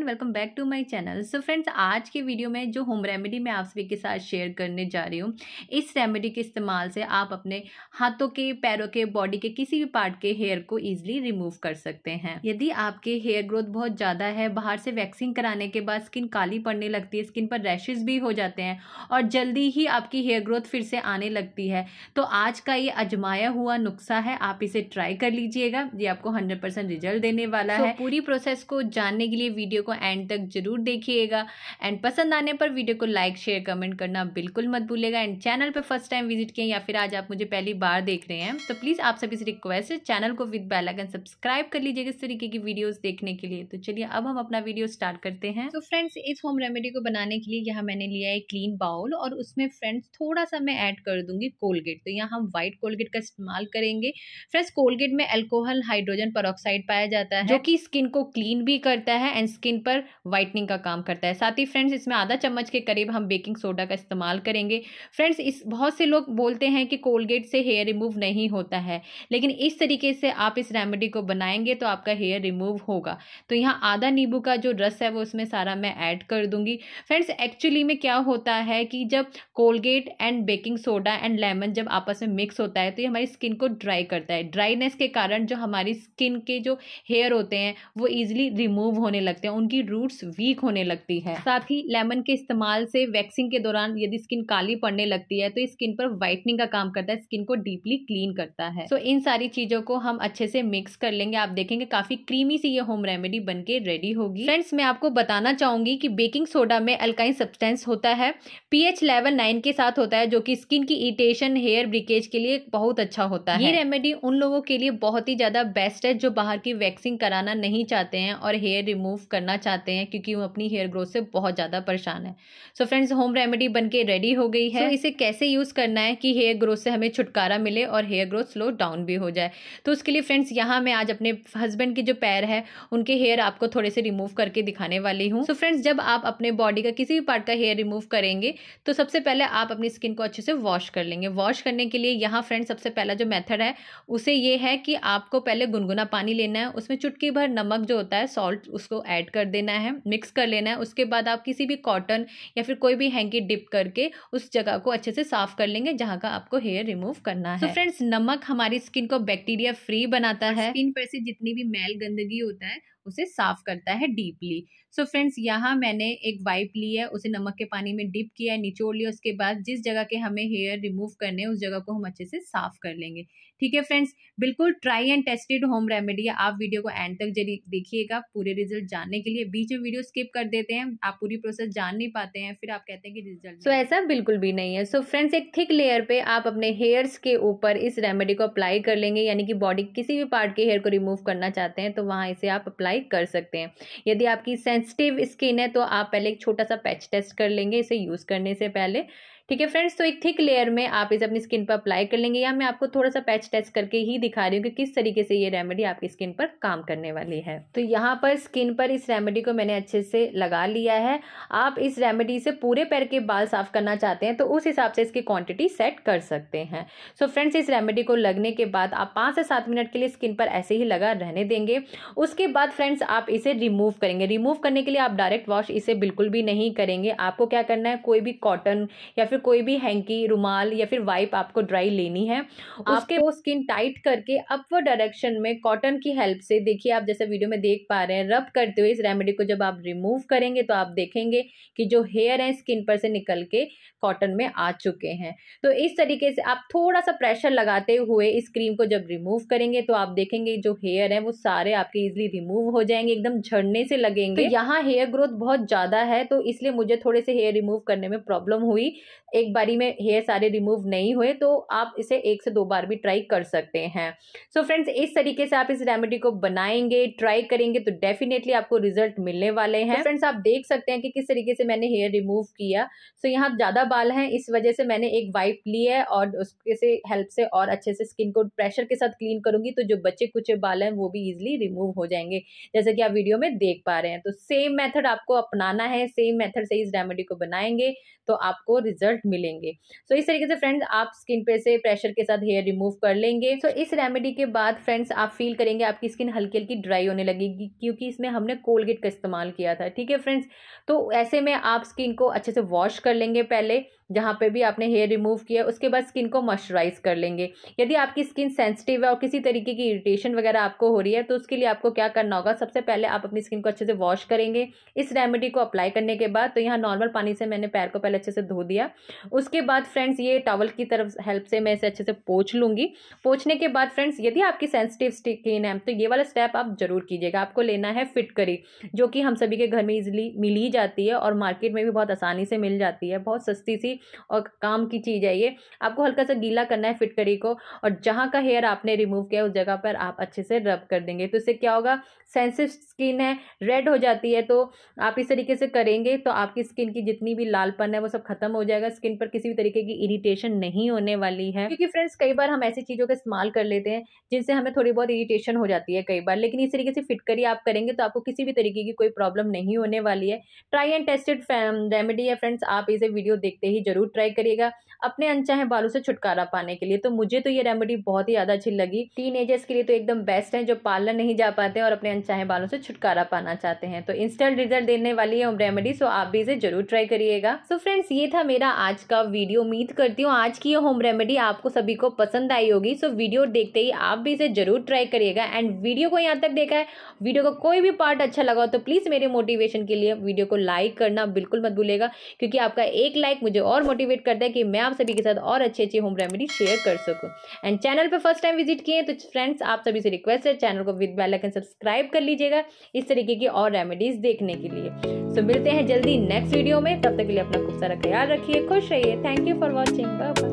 everyone welcome back to my channel so friends आज के video में जो होम रेमेडी मैं आप सभी के साथ शेयर करने जा रही हूँ इस रेमेडी के इस्तेमाल से आप अपने हाथों के पैरों के बॉडी के किसी भी पार्ट के हेयर को ईजिली रिमूव कर सकते हैं यदि आपके हेयर ग्रोथ बहुत ज़्यादा है बाहर से वैक्सिंग कराने के बाद स्किन काली पड़ने लगती है स्किन पर रैशेज भी हो जाते हैं और जल्दी ही आपकी हेयर ग्रोथ फिर से आने लगती है तो आज का ये अजमाया हुआ नुस्खा है आप इसे ट्राई कर लीजिएगा ये आपको हंड्रेड रिजल्ट देने वाला है पूरी प्रोसेस को जानने के लिए वीडियो को एंड तक जरूर देखिएगा एंड पसंद आने पर वीडियो को लाइक शेयर कमेंट करना बिल्कुल मत भूलेगा एंड चैनल पर फर्स्ट टाइम विजिट किए या फिर आज आप मुझे पहली बार देख रहे हैं तो प्लीज़ आप सभी से रिक्वेस्ट है चैनल को विद बेलाइकन सब्सक्राइब कर लीजिएगा इस तरीके की वीडियोज़ देखने के लिए तो चलिए अब हम अपना वीडियो स्टार्ट करते हैं तो फ्रेंड्स इस होम रेमेडी को बनाने के लिए यहाँ मैंने लिया है क्लीन बाउल और उसमें फ्रेंड्स थोड़ा सा मैं ऐड कर दूंगी कोलगेट तो यहाँ हम व्हाइट कोलगेट का इस्तेमाल करेंगे फ्रेंड्स कोलगेट में एल्कोहल हाइड्रोजन पर पाया जाता है जो कि स्किन को क्लीन भी करता है एंड स्किन स्किन पर वाइटनिंग का काम करता है साथ ही फ्रेंड्स इसमें आधा चम्मच के करीब हम बेकिंग सोडा का इस्तेमाल करेंगे फ्रेंड्स इस बहुत से लोग बोलते हैं कि कोलगेट से हेयर रिमूव नहीं होता है लेकिन इस तरीके से आप इस रेमेडी को बनाएंगे तो आपका हेयर रिमूव होगा तो यहाँ आधा नींबू का जो रस है वो उसमें सारा मैं ऐड कर दूंगी फ्रेंड्स एक्चुअली में क्या होता है कि जब Colgate and baking soda and lemon जब आपस में मिक्स होता है तो ये हमारी स्किन को ड्राई करता है ड्राइनेस के कारण जो हमारी स्किन के जो हेयर होते हैं वो ईजिली रिमूव होने लगते हैं उनकी रूट्स वीक होने लगती है साथ ही लेमन के इस्तेमाल से वैक्सिंग के दौरान यदि स्किन काली पड़ने लगती है तो स्किन पर व्हाइटनिंग का काम करता है स्किन को डीपली क्लीन करता है तो इन सारी चीजों को हम अच्छे से मिक्स कर लेंगे आप देखेंगे काफी क्रीमी सी ये होम रेमेडी बन के रेडी होगी फ्रेंड्स मैं आपको बताना चाहूंगी की बेकिंग सोडा में अल्काइन सब्सटेंस होता है पीएच लेवल नाइन के साथ होता है जो की स्किन की इरिटेशन हेयर ब्रिकेज के लिए बहुत अच्छा होता है ये रेमेडी उन लोगों के लिए बहुत ही ज्यादा बेस्ट है जो बाहर की वैक्सिंग कराना नहीं चाहते हैं और हेयर रिमूव करना चाहते हैं क्योंकि वो अपनी हेयर ग्रोथ से बहुत ज़्यादा परेशान है सो फ्रेंड्स होम रेमेडी बन रेडी हो गई है so, इसे कैसे यूज़ करना है कि हेयर ग्रोथ से हमें छुटकारा मिले और हेयर ग्रोथ स्लो डाउन भी हो जाए तो उसके लिए फ्रेंड्स यहाँ मैं आज अपने हस्बैंड के जो पैर है उनके हेयर आपको थोड़े से रिमूव करके दिखाने वाली हूँ सो फ्रेंड्स जब आप अपने बॉडी का किसी भी पार्ट का हेयर रिमूव करेंगे तो सबसे पहले आप अपनी स्किन को अच्छे से वॉश कर लेंगे वॉश करने के लिए यहाँ फ्रेंड्स सबसे पहला जो मेथड है उसे ये है कि आपको पहले गुनगुना पानी लेना है उसमें चुटकी भर नमक जो होता है सॉल्ट उसको ऐड कर देना है मिक्स कर लेना है उसके बाद आप किसी भी कॉटन या फिर कोई भी हैंकी डिप करके उस जगह को अच्छे से साफ कर लेंगे जहाँ का आपको हेयर रिमूव करना है तो so फ्रेंड्स नमक हमारी स्किन को बैक्टीरिया फ्री बनाता है स्किन पर से जितनी भी मैल गंदगी होता है उसे साफ करता है डीपली सो फ्रेंड्स यहाँ मैंने एक वाइप ली है उसे नमक के पानी में डिप किया है निचोड़ लिया उसके बाद जिस जगह के हमें हेयर रिमूव करने उस जगह को हम अच्छे से साफ कर लेंगे ठीक है फ्रेंड्स बिल्कुल try and tested home remedy आप वीडियो को एंड तक जरिए देखिएगा पूरे रिजल्ट जानने के लिए ये बीच में वीडियो स्किप कर देते हैं आप पूरी प्रोसेस जान नहीं पाते हैं फिर आप कहते हैं कि रिजल्ट सो so, ऐसा बिल्कुल भी नहीं है सो so, फ्रेंड्स एक थिक लेयर पे आप अपने हेयर्स के ऊपर इस रेमेडी को अप्लाई कर लेंगे यानी कि बॉडी किसी भी पार्ट के हेयर को रिमूव करना चाहते हैं तो वहाँ इसे आप अप्लाई कर सकते हैं यदि आपकी सेंसिटिव स्किन है तो आप पहले एक छोटा सा पैच टेस्ट कर लेंगे इसे यूज़ करने से पहले ठीक है फ्रेंड्स तो एक थिक लेयर में आप इसे अपनी स्किन पर अप्लाई कर लेंगे या मैं आपको थोड़ा सा पैच टेस्ट करके ही दिखा रही हूँ कि किस तरीके से ये रेमेडी आपकी स्किन पर काम करने वाली है तो यहाँ पर स्किन पर इस रेमेडी को मैंने अच्छे से लगा लिया है आप इस रेमेडी से पूरे पैर के बाल साफ करना चाहते हैं तो उस हिसाब से इसकी क्वांटिटी सेट कर सकते हैं सो so फ्रेंड्स इस रेमेडी को लगने के बाद आप पाँच से सात मिनट के लिए स्किन पर ऐसे ही लगा रहने देंगे उसके बाद फ्रेंड्स आप इसे रिमूव करेंगे रिमूव करने के लिए आप डायरेक्ट वॉश इसे बिल्कुल भी नहीं करेंगे आपको क्या करना है कोई भी कॉटन या फिर कोई भी हैंकी रुमाल या फिर वाइप आपको ड्राई लेनी है उसके वो स्किन टाइट करके अपवर्ड डायरेक्शन में कॉटन की हेल्प से देखिए आप जैसे वीडियो में देख पा रहे हैं रब करते हुए इस रेमेडी को जब आप रिमूव करेंगे तो आप देखेंगे कि जो हेयर है स्किन पर से निकल के कॉटन में आ चुके हैं तो इस तरीके से आप थोड़ा सा प्रेशर लगाते हुए इस क्रीम को जब रिमूव करेंगे तो आप देखेंगे जो हेयर है वो सारे आपके इजिली रिमूव हो जाएंगे एकदम झड़ने से लगेंगे तो यहाँ हेयर ग्रोथ बहुत ज़्यादा है तो इसलिए मुझे थोड़े से हेयर रिमूव करने में प्रॉब्लम हुई एक बारी में हेयर सारे रिमूव नहीं हुए तो आप इसे एक से दो बार भी ट्राई कर सकते हैं सो so फ्रेंड्स इस तरीके से आप इस रेमेडी को बनाएंगे ट्राई करेंगे तो डेफिनेटली आपको रिजल्ट मिलने वाले हैं फ्रेंड्स फ्रेंड्स आप देख सकते हैं कि किस तरीके से मैंने हेयर रिमूव किया सो so, यहाँ ज़्यादा बाल हैं इस वजह से मैंने एक वाइप ली है और उसके से हेल्प से और अच्छे से स्किन को प्रेशर के साथ क्लीन करूंगी तो जो बच्चे कुछ बाल हैं वो भी ईजिली रिमूव हो जाएंगे जैसे कि आप वीडियो में देख पा रहे हैं तो सेम मेथड आपको अपनाना है सेम मेथड से इस रेमेडी को बनाएंगे तो आपको रिजल्ट रिजल्ट मिलेंगे सो so, इस तरीके से फ्रेंड्स आप स्किन पे से प्रेशर के साथ हेयर रिमूव कर लेंगे सो so, इस रेमेडी के बाद फ्रेंड्स आप फील करेंगे आपकी स्किन हल्की हल्की ड्राई होने लगेगी क्योंकि इसमें हमने कोलगेट का इस्तेमाल किया था ठीक है फ्रेंड्स तो ऐसे में आप स्किन को अच्छे से वॉश कर लेंगे पहले जहाँ पे भी आपने हेयर रिमूव किया उसके बाद स्किन को मॉइस्चराइज कर लेंगे यदि आपकी स्किन सेंसिटिव है और किसी तरीके की इरिटेशन वगैरह आपको हो रही है तो उसके लिए आपको क्या करना होगा सबसे पहले आप अपनी स्किन को अच्छे से वॉश करेंगे इस रेमेडी को अप्लाई करने के बाद तो यहाँ नॉर्मल पानी से मैंने पैर को पहले अच्छे से धो दिया उसके बाद फ्रेंड्स ये टॉवल की तरफ हेल्प से मैं इसे अच्छे से पोछ लूँगी पोछने के बाद फ्रेंड्स यदि आपकी सेंसिटिव स्किन है तो ये वाला स्टेप आप जरूर कीजिएगा आपको लेना है फिट करी जो कि हम सभी के घर में इजिली मिल ही जाती है और मार्केट में भी बहुत आसानी से मिल जाती है बहुत सस्ती सी और काम की चीज़ है ये आपको हल्का सा गीला करना है फिटकड़ी को और जहाँ का हेयर आपने रिमूव किया उस जगह पर आप अच्छे से रब कर देंगे तो इससे क्या होगा सेंसिव स्किन है रेड हो जाती है तो आप इस तरीके से करेंगे तो आपकी स्किन की जितनी भी लालपन है वो सब खत्म हो जाएगा स्किन पर किसी भी तरीके की इरिटेशन नहीं होने वाली है क्योंकि फ्रेंड्स कई बार हम ऐसी चीज़ों का इस्तेमाल कर लेते हैं जिनसे हमें थोड़ी बहुत इरिटेशन हो जाती है कई बार लेकिन इस तरीके से फिटकरी आप करेंगे तो आपको किसी भी तरीके की कोई प्रॉब्लम नहीं होने वाली है ट्राई एंड टेस्टेड रेमेडी है फ्रेंड्स आप इसे वीडियो देखते ही जरूर ट्राई करिएगा अपने अनचाहे बालों से छुटकारा पाने के लिए तो मुझे तो ये रेमेडी बहुत ही ज़्यादा अच्छी लगी टीन के लिए तो एकदम बेस्ट है जो पार्लर नहीं जा पाते और अपने अनचाहे बालों से छुटकारा पाना चाहते हैं तो इंस्टेंट रिजल्ट देने वाली है रेमेडी सो आप भी इसे जरूर ट्राई करिएगा सो फ्रेंड्स ये था मेरा आज का वीडियो उम्मीद करती हूँ आज की ये होम रेमेडी आपको सभी को पसंद आई होगी सो वीडियो देखते ही आप भी इसे जरूर ट्राई करिएगा एंड वीडियो को यहाँ तक देखा है वीडियो का को कोई भी पार्ट अच्छा लगा हो तो प्लीज़ मेरे मोटिवेशन के लिए वीडियो को लाइक करना बिल्कुल मत भूलेगा क्योंकि आपका एक लाइक मुझे और और मोटिवेट करता है कि मैं आप सभी के साथ और अच्छी अच्छी होम रेमेडी शेयर कर सकूँ एंड चैनल पर फर्स्ट टाइम विजिट किए तो फ्रेंड्स आप सभी से रिक्वेस्ट है चैनल को विद बेलाइकन सब्सक्राइब कर लीजिएगा इस तरीके की और रेमेडीज देखने के लिए सो मिलते हैं जल्दी नेक्स्ट वीडियो में तब तक के लिए अपना खूब सारा ख्याल रखिए खुश रहिए thank you for watching bye